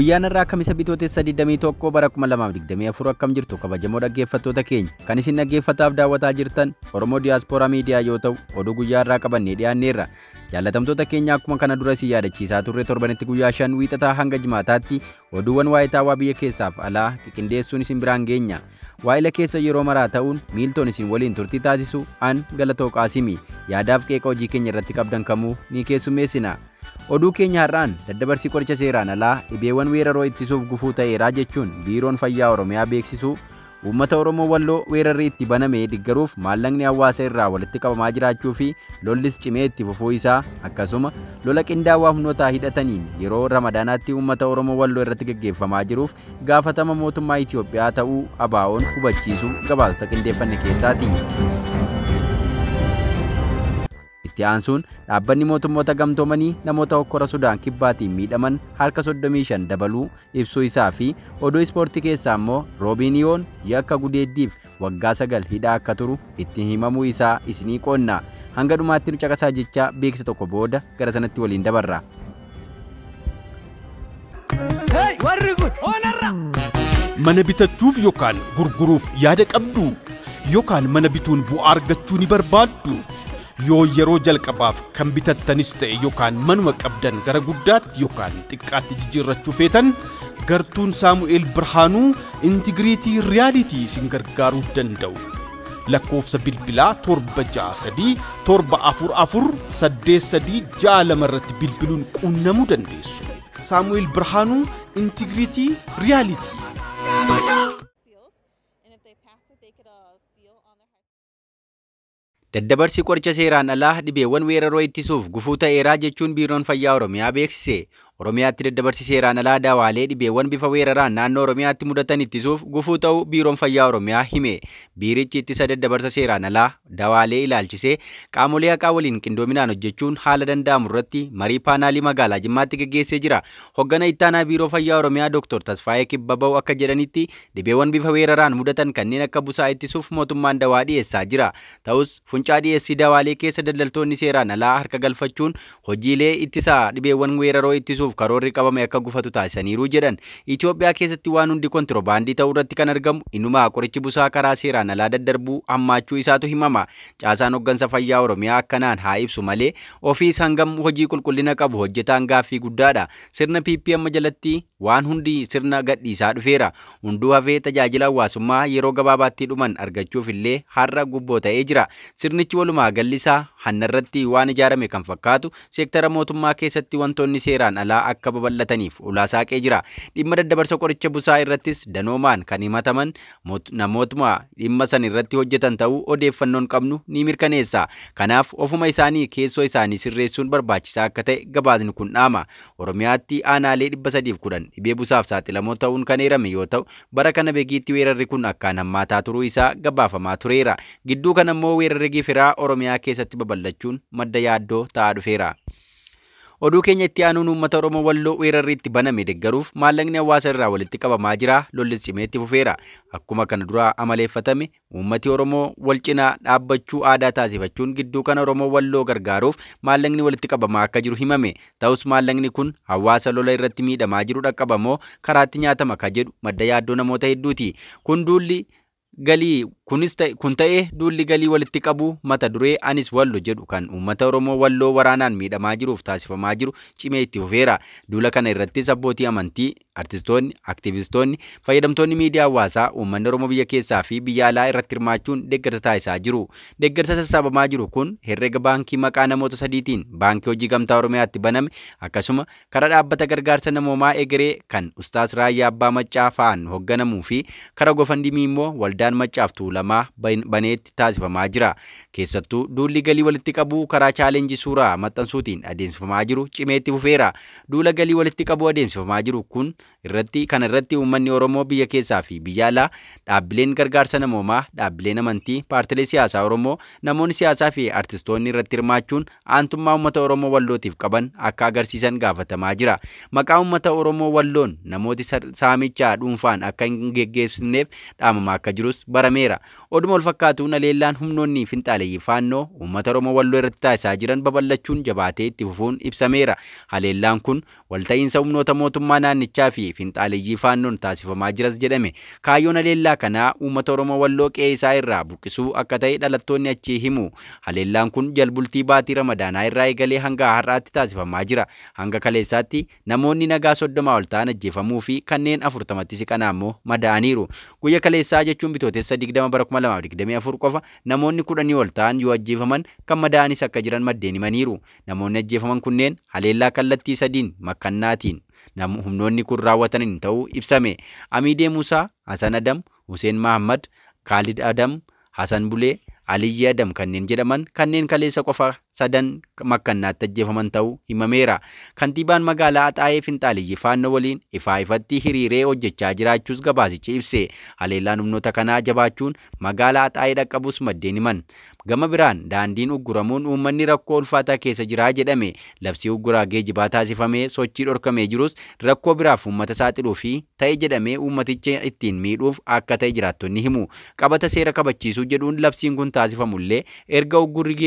Guyyaan irraa kamisa bitootees 31 bara 2024 akkam jirtu kabajamoo dhaggeeffattoota keenya kan isin dhaggeeffataaf daawwataa jirtan Oromoo diyaaspoora Miidiyaa yoo ta'u oduu guyyaa irraa qabannee dhi'aanneerra Jaalatamtoota keenya akkuma kana dura si yaadachiisaa turre torbanitti guyyaa wiixataa hanga jimaataatti oduuwwan waa'ee biyya keessaaf alaa qiqindeessuun isin biraan geenya. Waa'ila keessa yeroo maraa ta'uun miiltoon isin waliin turtii taasisu an galatoo qaasimi yaadaaf qeeqa hojii keenya irratti qabdan kamuu ni keessummeessina. Oduu keenya har'aan barsii qoricha seeraan alaa dhibeewwan weeraroo ittisuuf gufuu ta'eeraa jechuun biiroon fayyaa Oromiyaa beeksisuu uummata Oromoo walloo weerarri itti baname diggaruuf maallaqni hawaasa irraa walitti qabamaa jiraachuu fi lollis cimee itti fufuu isaa akkasuma lola qindaa'aa humnootaa hidhataniin yeroo ramadaanaatti uummata Oromoo walloo irratti gaggeeffamaa jiruuf gaafatama mootummaa Itoophiyaa ta'uu abaa'oon hubachiisuu gabaasota qindeeffanne keessaati. sun dhaabbanni mootummoota gamtoomanii namoota hokkora Sudaan kibbaatiin miidhaman harka 35 dabaluu ibsuu isaa fi oduu ispoortii keessaa immoo Roobiniyoon yakka gudeeddiif waggaa sagal hidhaa akka turu itti himamuu isaa isinii qoonnaa. Hanga dhumaatti nu caqasaa jechaa beeksa tokko booda gara sanatti waliin dabarra. Mana bitachuuf yookaan gurguruuf yaada qabdu yookaan mana bituun bu'aa argachuu ni barbaaddu. yoo yeroo jalqabaaf kan bitattanis ta'e yookaan manuma qabdan gara guddaatti yookaan xiqqaatti jijjiirrachuu feetan gartuun saamu'eel birhaanuu intigiriitii riyaalitii isin gargaaruu danda'u. lakkoofsa bilbilaa torba ja'a sadii torba afur afur saddees sadii ja'a lama irratti bilbiluun quunnamuu dandeessu. Saamu'eel Birhaanuu Intigiriitii Riyaalitii. Daddabarsi qoricha seeraan alaa dhibeewwan weeraroo ittisuuf gufuu ta'eera jechuun Biiroon Fayyaa Oromiyaa beeksise. Oromiyaatti daddabarsi seeraan alaa daawaalee dhibeewwan bifa weeraraan naannoo Oromiyaatti mudatan ittisuuf gufuu ta'uu Biiroon Fayyaa Oromiyaa himee Biirichi ittisa daddabarsa seeraan alaa daawaalee ilaalchisee qaamolee haqaa waliin qindoominaan hojjechuun haala danda'amu irratti marii paanaalii magaalaa Jimmaatti gaggeessee jira. Hoggana ittaanaa Biiroo Fayyaa Oromiyaa Dr. Tasfaayee Kibbaba'u akka jedhanitti dhibeewwan bifa weeraraan mudatan kanneen akka busaa ittisuuf mootummaan dawaa dhiyeessaa jira. Ta'us funcaa dhiyeessii daawaalee keessa daldaltoonni seeraan baasuuf karoorri qabame akka gufatu taasisaniiru jedhan Itoophiyaa keessatti waan hundi kontiroobaandii ta'uu irratti kan argamu innumaa qorichi busaa karaa seeraan alaa daddarbuu hammaachuu isaatu himama caasaan hoggansa fayyaa oromiyaa akkanaan haa ibsu malee ofiis hangam hojii qulqullina qabu hojjetaan gaaffii guddaadha sirna PP amma jalatti waan hundi sirna gadhiisaa dhufeera hunduu hafee tajaajila hawaasummaa yeroo gabaabaatti dhuman argachuuf illee har'a gubboo ta'ee jira sirnichi walumaa gallisaa hanna irratti waan ijaarame kan fakkaatu seektara mootummaa keessatti wantoonni seeraan alaa akka babal'ataniif ulaasaaqee jira. Dhimma daddabarsa qoricha busaa irrattis danoomaan kan himataman namootuma dhimma san irratti hojjetan ta'uu odeeffannoon qabnu ni mirkaneessa. Kanaaf ofuma isaanii keessoo isaanii sirreessuun barbaachisaa akka ta'e gabaasni kun dhama Oromiyaatti aanaalee dhibba sadiif kudhan dhibee busaaf saaxilamoo ta'uun kan eerame yoo ta'u bara kana beekiitti weerarri kun akkaan hammaataa turuu isaa gabaafamaa tureera. Gidduu kanammoo weerarri gifiraa Oromiyaa babal'achuun madda yaaddoo ta'aa dhufeera. Oduu keenya itti aanuun uummata Oromoo walloo weerarri itti baname deeggaruuf maallaqni hawaasa irraa walitti qabamaa jira lollis cimee itti fufeera. Akkuma kana dura amaleeffatame uummati Oromoo wal cinaa dhaabbachuu aadaa taasifachuun gidduu kana Oromoo walloo gargaaruuf maallaqni walitti qabamaa akka jiru himame. Ta'us maallaqni kun hawaasa lola irratti miidhamaa jiru dhaqqabamoo karaatti nyaatama akka jedhu madda yaaddoo namoota hedduuti. Kun duulli galii kunis ta'e kun ta'ee duulli galii walitti qabu mata duree anis wallo jedhu kan uummata Oromoo walloo waraanaan miidhamaa jiruuf taasifamaa jiru cimee itti fufeera. Duula kana irratti sabbootii amantii, artistoonni, aktivistoonni, fayyadamtoonni miidiyaa hawaasaa uummanni Oromoo biyya keessaa fi biyya alaa irratti hirmaachuun deeggarsa taasisaa jiru. Deeggarsa sassaabamaa jiru kun herrega baankii maqaa namoota sadiitiin baankii hojii gamtaa Oromiyaatti baname akkasuma karaa dhaabbata gargaarsa namoomaa egeree kan Ustaas Raayyaa Abbaa Maccaa fa'aan hoogganamu fi karaa gofandimii immoo wal addaan maccaaf tuulamaa baneetti taasifamaa jira. Keessattuu duulli galii walitti qabu karaa chaalenjii suuraa maxxansuutiin adeemsifamaa jiru cimeetti fufeera. Duula galii walitti qabu adeemsifamaa jiru kun irratti kan irratti uummanni Oromoo biyya keessaa fi biyya alaa dhaabbileen gargaarsa namoomaa, dhaabbileen amantii, paartilee siyaasaa Oromoo, namoonni siyaasaa fi artistoonni irratti hirmaachuun aantummaa uummata Oromoo wallootiif qaban akka agarsiisan gaafatamaa jira. Maqaa uummata Oromoo walloon namooti saamichaa dhuunfaan akka hin geggeessineef dhaamamaa akka jiru jedhus barameera. Oduma wal fakkaatuun aleellaan humnoonni finxaaleeyyi faannoo uummata Oromoo walloo irratti taasisaa jiran jabaatee itti fufuun kun walta'iinsa humnoota mootummaa naannichaa fi faannoon taasifamaa jiras jedhame. Kaayyoon haleellaa kanaa uummata Oromoo walloo qeesaa irraa buqqisuu akka ta'e dhalattoonni achii himu. kun jalbultii baatii ramadaanaa irraa eegalee hanga har'aatti taasifamaa jira. Hanga kaleessaatti namoonni nagaa soddoma ol ta'an ajjeefamuu fi kanneen afurtamatti siqanaa immoo madaa'aniiru. Guyya Bitoote sadii digdama bara kuma lamaaf digdamii afur qofa namoonni kudhanii ol ta'an yoo ajjeefaman kan madaa'anis akka jiran maddeenimaniiru. Namoonni ajjeefaman kunneen haleellaa kallattii sadiin makkannaatiin humnoonni kun raawwatan hin ta'uu ibsame. Amiidee Musaa, Hasan Adam, Huseen Mahammad, Kaalid Adam, Hasan Bulee, Aliyyi Adam kanneen jedhaman kanneen kaleessa qofa sadan makkannaatti ajjeefaman ta'uu himameera. Kantiibaan magaalaa Axaa'ee Finxaaliyyee faannoo waliin ifaa ifatti hiriiree hojjechaa jiraachuus gabaasichi ibse. Haleellaan humnoota kanaa jabaachuun magaalaa Axaa'ee dhaqqabus maddeen himan. Gama biraan daandiin ugguramuun uummanni rakkoo ulfaataa keessa jiraa jedhame. Labsii ugguraa geejibaa taasifamee sochii dhorkamee jirus rakkoo biraaf uummata saaxiluu fi ta'e jedhamee uummaticha ittiin miidhuuf akka ta'e jiraattonni himu. Qabata seera kabachiisuu jedhuun labsiin kun taasifamullee erga uggurri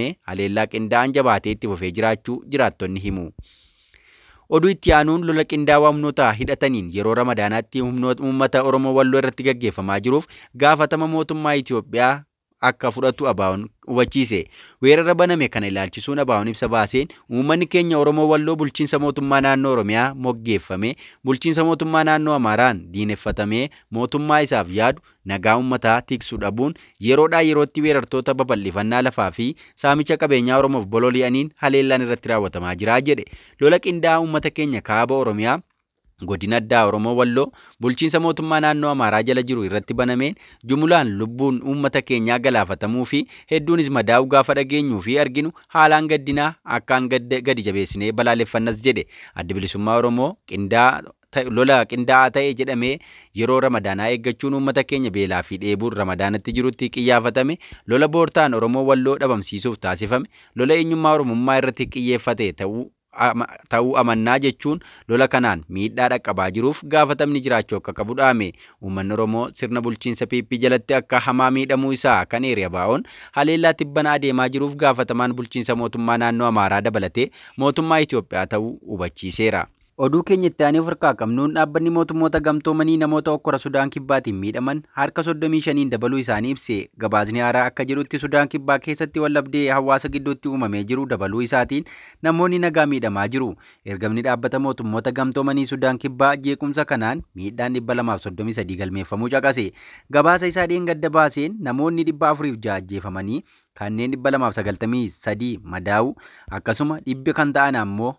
hojjetamee haleellaa qindaa'aan jabaatee itti fufee jiraachuu jiraattonni himu. Oduu itti aanuun lola qindaa'aa humnootaa hidhataniin yeroo Ramadaanaatti uummata Oromoo Walloo irratti gaggeeffamaa jiruuf gaafatama mootummaa Itoophiyaa akka fudhatu ABO'n hubachiise. Weerara baname kana ilaalchisuun ABO'n ibsa baaseen uummanni keenya Oromoo Walloo bulchiinsa mootummaa naannoo Oromiyaa moggeeffame, bulchiinsa mootummaa naannoo Amaaraan diineffatamee mootummaa isaaf yaadu nagaa uummataa tiksuu dhabuun yeroodhaa yerootti weerartoota babal'ifannaa lafaa fi saamicha qabeenyaa Oromoof bololi'aniin haleellaan irratti raawwatamaa jira jedhe. Lola qindaa'aa uummata keenya kaaba Oromiyaa Godina addaa Oromoo Walloo bulchiinsa mootummaa naannoo Amaaraa jala jiru irratti banameen jumulaan lubbuun uummata keenyaa galaafatamuu fi hedduunis madaa'u gaafa dhageenyuu fi arginu haalaan gaddinaa akkaan gadi jabeessinee balaaleffannas jedhe. Addi bilisummaa Oromoo qindaa ta'e jedhamee yeroo ramadaanaa eeggachuun uummata keenya beelaa fi dheebuun ramadaanatti jirutti qiyyaafatame lola boortaan Oromoo Walloo dhabamsiisuuf taasifame lola eenyummaa Oromummaa irratti qiyyeeffate ta'uu ta'uu amannaa jechuun lola kanaan miidhaa dhaqqabaa jiruuf gaafatamni jiraachuu akka qabu dhaame uummanni Oromoo sirna bulchiinsa Piipii jalatti akka hamaa miidhamuu isaa kan hiriya baa'oon haleellaa banaa adeemaa jiruuf gaafatamaan bulchiinsa mootummaa naannoo Amaaraa dabalatee mootummaa Itoophiyaa ta'uu hubachiiseera. Oduu keenya itti aanee ofirkaa qabnuun dhaabbanni mootummoota gamtoomanii namoota okkora Sudaan Kibbaatiin miidhaman harka 35 dabaluu isaanii ibse gabaasni haaraa akka jedhutti Sudaan Kibbaa keessatti wallabdee hawaasa gidduutti uumamee jiru dabaluu isaatiin namoonni nagaa miidhamaa jiru. Ergamni dhaabbata mootummoota gamtoomanii Sudaan Kibbaa jeequmsa kanaan miidhaan 233 galmeeffamuu baaseen namoonni 293 madaa'u akkasuma dhibba kan ta'an ammoo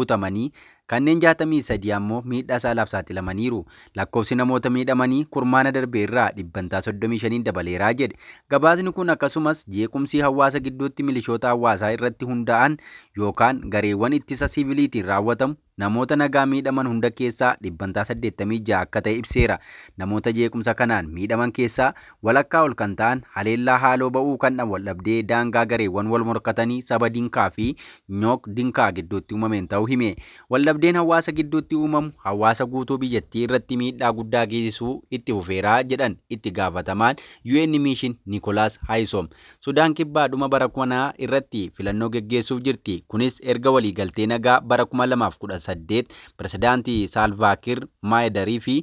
butamanii Kanneen jaatamii sadii ammoo miidhaasaa alaaf saaxilamaniiru. Lakkoofsi namoota miidhamanii kurmaana darbe irraa dhibbantaa soddomii shaniin dabaleeraa jedhe. Gabaasni kun akkasumas jeequmsii hawaasa gidduutti milishoota hawaasaa irratti hunda'an yookaan gareewwan ittisa siviiliitiin raawwatamu namoota nagaa miidhaman hunda keessaa dhibbantaa 86 akka ta'e ibseera. Namoota jeequmsa kanaan miidhaman keessaa walakkaa ol kan ta'an haleellaa haaloo ba'uu kan waldhabdee daangaa gareewwan wal morkatanii saba dinkaa fi nyook dinkaa gidduutti uumameen ta'uu hime. Dhabdeen hawaasa gidduutti uumamu hawaasa guutuu biyyattii irratti miidhaa guddaa geessisuu itti fufeeraa jedhan itti gaafatamaan UN Mishiin Nikolaas Haayisoom. Sudaan kibbaa dhuma bara kanaa irratti filannoo geggeessuuf jirti. Kunis erga waliigaltee nagaa bara 2018 pirezidaantii Saalvaakir Maayidarii fi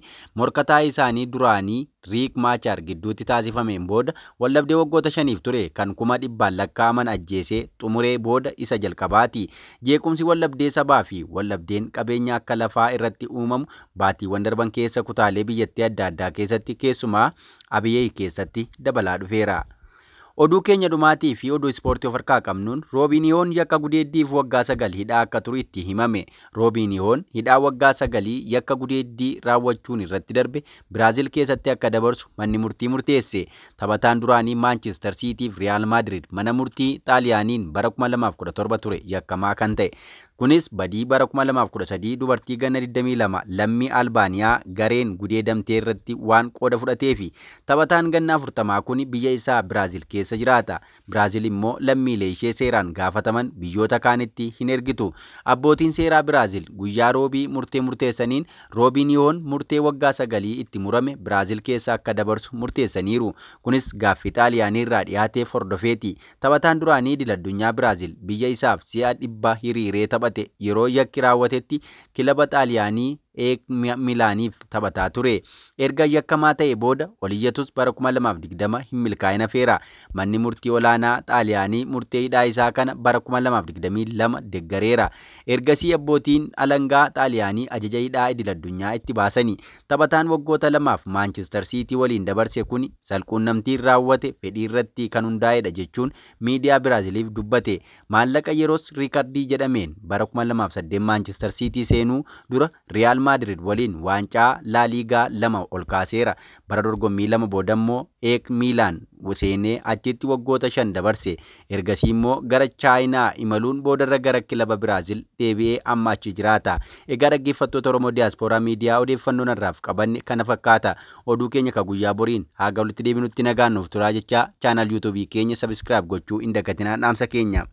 morkataa isaanii duraanii Riik machar gidduutti taasifameen booda wallabdee waggoota shaniif ture kan kuma dhibbaan lakkaa'aman ajjeesee xumuree booda isa jalqabaati. Jeequmsi wallabdee sabaa fi wallabdeen qabeenya akka lafaa irratti uumamu baatiiwwan darban keessa kutaalee biyyattii adda addaa keessatti keessumaa Abiyyee keessatti dabalaa dhufeera. Oduu keenya dhumaatii fi oduu ispoortii of harkaa qabnuun Roobiniyoon yakka gudeeddiif waggaa sagal hidhaa akka turu itti himame. Roobiniyoon hidhaa waggaa sagalii yakka gudeeddii raawwachuun irratti darbe Biraazil keessatti akka dabarsu manni murtii murteesse. Taphataan duraanii Maanchister Siitii fi Riyaal Maadiriid mana murtii Xaaliyaaniin bara 2017 ture yakkamaa kan ta'e. Kunis badii bara 2013 dubartii ganna 22 lammii Albaaniyaa gareen damtee irratti waan qooda fudhatee fi taphataan ganna 40 kun biyya isaa Biraazil keessa jiraata. Biraazil immoo lammiilee ishee seeraan gaafataman biyyoota kaanitti hin ergitu. Abbootiin seeraa Biraazil guyyaa roobii murtee murteessaniin roobiin yoon murtee waggaa sagalii itti murame Biraazil keessa akka dabarsu murteessaniiru. Kunis gaaffii Xaaliyaaniirraa dhiyaatee fordofeeti. Taphataan duraanii Dil Biraazil biyya isaaf si'a hiriiree tapha. taphate yeroo yakki raawwatetti kilaba xaaliyaanii Milaaniif taphataa ture. Erga yakkamaa ta'e booda oliyyatus bara 2020 hin milkaa'in hafeera. Manni murtii olaanaa Xaaliyaanii murtee hidhaa isaa kana bara 2022 deggareera. Ergasii abbootiin alangaa Xaaliyaanii ajaja hidhaa idil-addunyaa itti baasani. Taphataan waggoota lamaaf Maanchister Siitii waliin dabarse kun salquunnamtiin raawwate fedhii irratti kan hundaa'edha jechuun miidiyaa Biraaziliif dubbate. Maallaqa yeroos Riikardii jedhameen bara 2008 Maanchister Siitii seenuu dura Riyaal Maadrid waliin waancaa laa liigaa lama ol kaaseera. Bara dorgommii lama booda immoo eek Miilaan achitti waggoota shan dabarse. Ergasii immoo gara Chaayinaa imaluun boodarra gara kilaba Biraaziil deebi'ee amma achi jiraata. Egaa dhaggeeffattoota Oromoo Diyaaspooraa Miidiyaa odeeffannoo narraaf qabanne kana fakkaata. Oduu keenya ka guyyaa boriin haga walitti deebinutti nagaan nuuf turaa jecha chaanal yuutuubii keenya sabiskiraayib gochuu hin dagatinaa keenya.